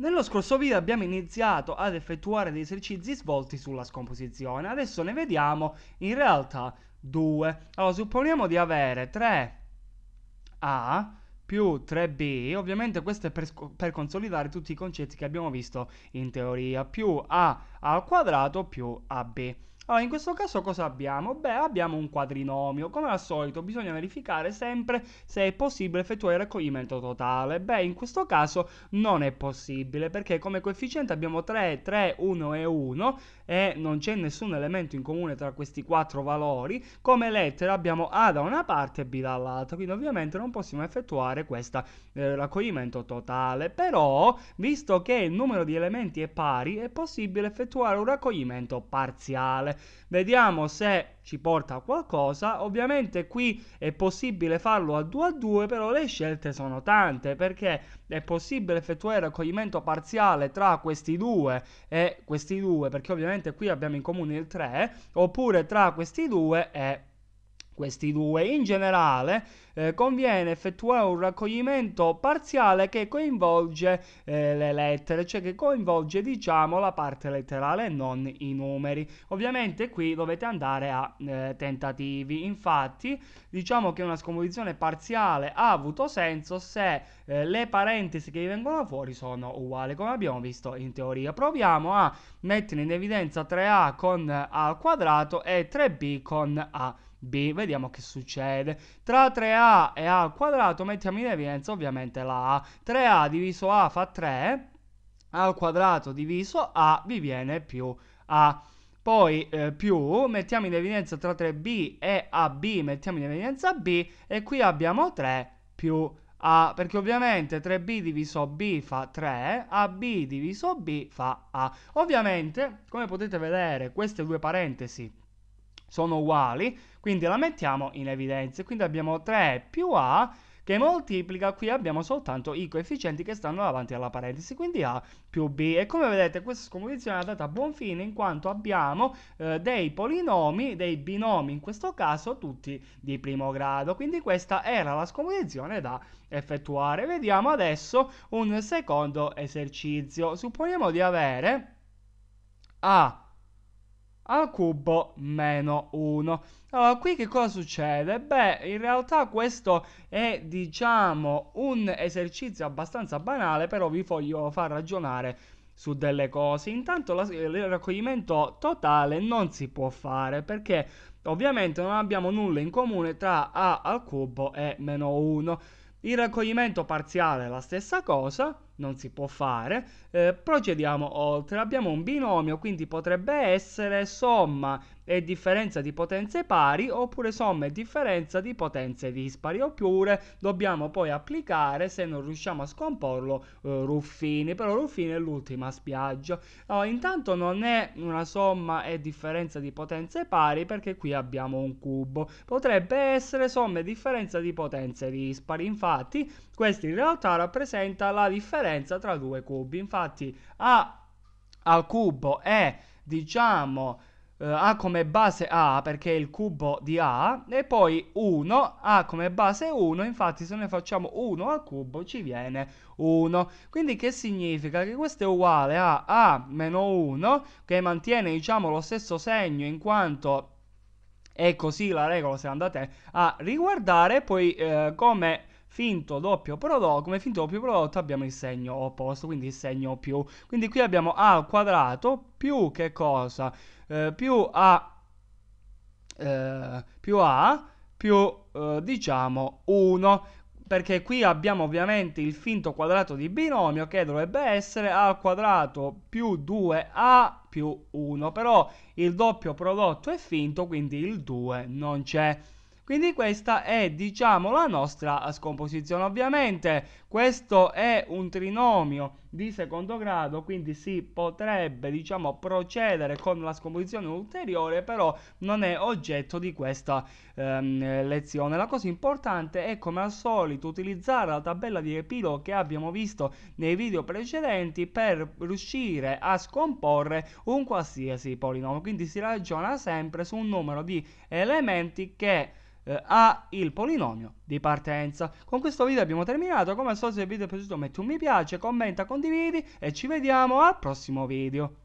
Nello scorso video abbiamo iniziato ad effettuare degli esercizi svolti sulla scomposizione, adesso ne vediamo in realtà due. Allora, supponiamo di avere 3A più 3B, ovviamente questo è per, per, consolidare tutti i concetti che abbiamo visto in teoria, più A al quadrato più AB. Allora, in questo caso cosa abbiamo? Beh, abbiamo un quadrinomio. Come al solito, bisogna verificare sempre se è possibile effettuare il raccoglimento totale. Beh, in questo caso non è possibile, perché come coefficiente abbiamo 3, 3, 1 e 1, e non c'è nessun elemento in comune tra questi quattro valori. Come lettera abbiamo A da una parte e B dall'altra, quindi ovviamente non possiamo effettuare questo eh, raccoglimento totale. Però, visto che il numero di elementi è pari, è possibile effettuare un raccoglimento parziale. Vediamo se ci porta a qualcosa. Ovviamente qui è possibile farlo a 2 a 2, però le scelte sono tante perché è possibile effettuare raccoglimento parziale tra questi due e questi due, perché ovviamente qui abbiamo in comune il 3, oppure tra questi due e questi due. In generale eh, conviene effettuare un raccoglimento parziale che coinvolge eh, le lettere, cioè che coinvolge diciamo la parte letterale e non i numeri. Ovviamente qui dovete andare a eh, tentativi, infatti diciamo che una scomposizione parziale ha avuto senso se eh, le parentesi che vengono fuori sono uguali come abbiamo visto in teoria. Proviamo a mettere in evidenza 3A con A al quadrato e 3B con A B, vediamo che succede. Tra 3A e A al quadrato mettiamo in evidenza ovviamente la A. 3A diviso A fa 3, A al quadrato diviso A vi viene più A. Poi eh, più mettiamo in evidenza tra 3B e AB, mettiamo in evidenza B e qui abbiamo 3 più A, perché ovviamente 3B diviso B fa 3, AB diviso B fa A. Ovviamente, come potete vedere, queste due parentesi sono uguali, quindi la mettiamo in evidenza. Quindi abbiamo 3 più A che moltiplica, qui abbiamo soltanto i coefficienti che stanno davanti alla parentesi, quindi A più B. E come vedete questa scomposizione è andata a buon fine in quanto abbiamo eh, dei polinomi, dei binomi in questo caso, tutti di primo grado. Quindi questa era la scomposizione da effettuare. Vediamo adesso un secondo esercizio. Supponiamo di avere A al cubo meno 1. Allora, qui che cosa succede? Beh, in realtà questo è, diciamo, un esercizio abbastanza banale, però vi voglio far ragionare su delle cose. Intanto la, il raccoglimento totale non si può fare perché ovviamente non abbiamo nulla in comune tra a al cubo e meno 1. Il raccoglimento parziale è la stessa cosa, non si può fare. Eh, procediamo oltre, abbiamo un binomio, quindi potrebbe essere somma e differenza di potenze pari oppure somma e differenza di potenze dispari oppure dobbiamo poi applicare se non riusciamo a scomporlo eh, Ruffini però Ruffini è l'ultima spiaggia allora, intanto non è una somma e differenza di potenze pari perché qui abbiamo un cubo potrebbe essere somma e differenza di potenze dispari infatti questo in realtà rappresenta la differenza tra due cubi. Infatti A al cubo è, diciamo, eh, A come base A perché è il cubo di A e poi 1, ha come base 1, infatti se noi facciamo 1 al cubo ci viene 1. Quindi che significa? Che questo è uguale a A meno 1 che mantiene, diciamo, lo stesso segno in quanto... è così la regola se andate a riguardare poi eh, come finto doppio prodotto, come finto doppio prodotto abbiamo il segno opposto, quindi il segno più. Quindi qui abbiamo A al quadrato più che cosa? Eh, più A eh, più A più eh, diciamo 1 perché qui abbiamo ovviamente il finto quadrato di binomio che dovrebbe essere a al quadrato più 2a più 1, però il doppio prodotto è finto, quindi il 2 non c'è. Quindi questa è diciamo la nostra eh, scomposizione. Ovviamente questo è un trinomio di secondo grado, quindi si potrebbe diciamo procedere con la scomposizione ulteriore, però non è oggetto di questa ehm, lezione. La cosa importante è come al solito utilizzare la tabella di epilogo che abbiamo visto nei video precedenti per riuscire a scomporre un qualsiasi polinomio. Quindi si ragiona sempre su un numero di elementi che eh, ha il polinomio di partenza. Con questo video abbiamo terminato, come al solito se il video è piaciuto metti un mi piace, commenta, condividi e ci vediamo al prossimo video.